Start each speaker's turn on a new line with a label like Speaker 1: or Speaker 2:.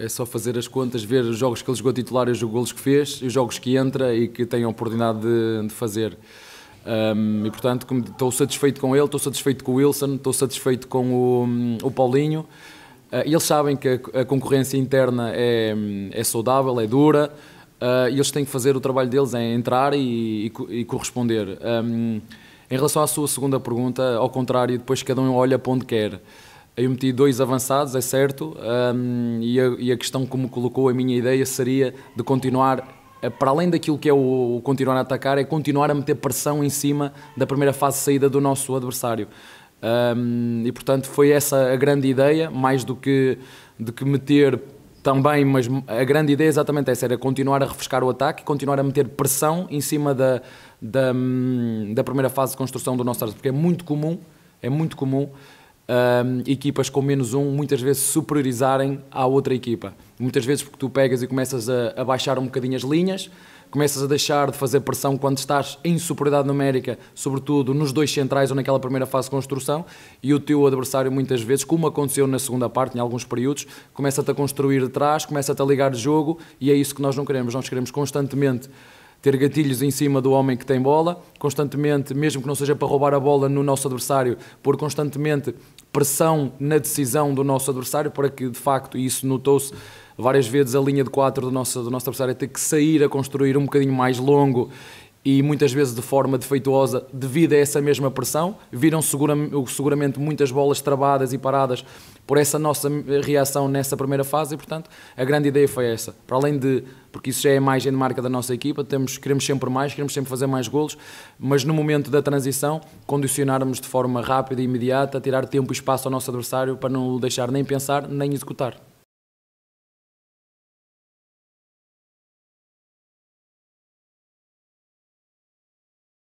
Speaker 1: É só fazer as contas, ver os jogos que ele jogou titular e os golos que fez, e os jogos que entra e que tem a oportunidade de, de fazer. Um, e portanto, estou satisfeito com ele, estou satisfeito com o Wilson, estou satisfeito com o, hum, o Paulinho. Uh, eles sabem que a, a, concorrência interna é, hum, é saudável, é dura, uh, e eles têm que fazer o trabalho deles, é entrar e, e, e corresponder. Um, em relação à sua segunda pergunta, ao contrário, depois cada um olha para onde quer. Eu meti dois avançados, é certo, um, e, a, e, a, questão que me colocou, a minha ideia seria de continuar, eh, para além daquilo que é o, o continuar a atacar, é continuar a meter pressão em cima da primeira fase de saída do nosso adversário. Um, e portanto foi essa a grande ideia, mais do que, de que meter também, mas a grande ideia é exatamente essa, era continuar a refrescar o ataque, continuar a meter pressão em cima da, da, hum, da primeira fase de construção do nosso adversário, porque é muito comum, é muito comum um, equipas com menos um muitas vezes superiorizarem à outra equipa. Muitas vezes porque tu pegas e começas a, a baixar um bocadinho as linhas, começas a deixar de fazer pressão quando estás em superioridade numérica, sobretudo nos dois centrais ou naquela primeira fase de construção, e o teu adversário muitas vezes, como aconteceu na segunda parte, em alguns períodos, começa-te a construir de trás, começa-te a ligar de jogo, e é isso que nós não queremos. Nós queremos constantemente ter gatilhos em cima do homem que tem bola, constantemente, mesmo que não seja para roubar a bola no nosso adversário, pôr constantemente pressão na decisão do nosso adversário, para que de facto, e isso notou-se várias vezes, a linha de 4 do nosso, do nosso adversário é ter que sair a construir um bocadinho mais longo e muitas vezes de forma defeituosa, devido a essa mesma pressão, viram segura, seguramente muitas bolas travadas e paradas por essa nossa reação nessa primeira fase e, portanto, a grande ideia foi essa. Para além de, porque isso já é a imagem de marca da nossa equipa, temos, queremos sempre mais, queremos sempre fazer mais golos, mas no momento da transição, condicionarmos de forma rápida e imediata, tirar tempo e espaço ao nosso adversário para não o deixar nem pensar nem executar.